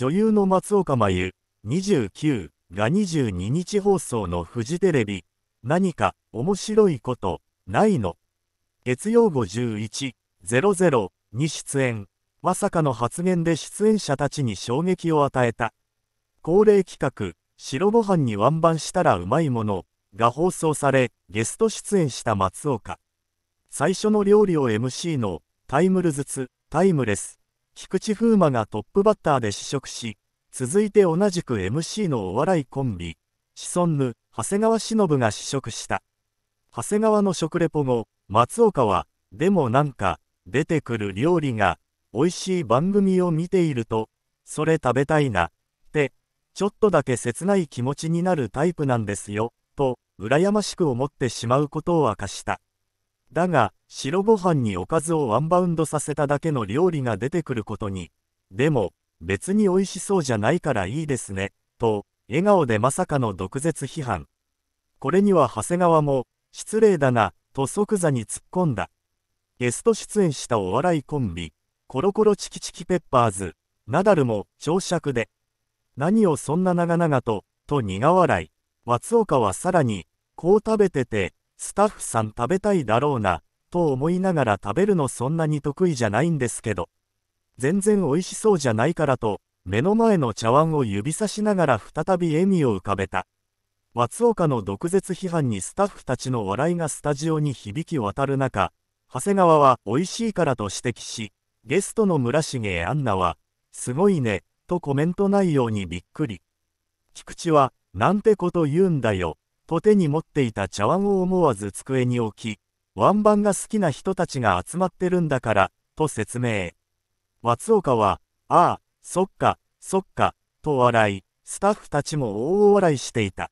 女優の松岡真優29が22日放送のフジテレビ何か面白いことないの月曜5100に出演まさかの発言で出演者たちに衝撃を与えた恒例企画白ご飯にワンバンしたらうまいものが放送されゲスト出演した松岡最初の料理を MC のタイムルズツタイムレス菊池風磨がトップバッターで試食し、続いて同じく MC のお笑いコンビ、シソンヌ、長谷川忍が試食した。長谷川の食レポ後、松岡は、でもなんか、出てくる料理が、美味しい番組を見ていると、それ食べたいな、って、ちょっとだけ切ない気持ちになるタイプなんですよ、と、羨ましく思ってしまうことを明かした。だが、白ご飯におかずをワンバウンドさせただけの料理が出てくることに、でも、別に美味しそうじゃないからいいですね、と、笑顔でまさかの毒舌批判。これには長谷川も、失礼だな、と即座に突っ込んだ。ゲスト出演したお笑いコンビ、コロコロチキチキペッパーズ、ナダルも、長尺で。何をそんな長々と、と苦笑い。松岡はさらに、こう食べてて、スタッフさん食べたいだろうな、と思いながら食べるのそんなに得意じゃないんですけど。全然美味しそうじゃないからと、目の前の茶碗を指さしながら再び笑みを浮かべた。松岡の毒舌批判にスタッフたちの笑いがスタジオに響き渡る中、長谷川は美味しいからと指摘し、ゲストの村重アンナは、すごいね、とコメント内容にびっくり。菊池は、なんてこと言うんだよ、と手に持っていた茶碗を思わず机に置き、ワンバンが好きな人たちが集まってるんだから、と説明。松岡は、ああ、そっか、そっか、と笑い、スタッフたちも大笑いしていた。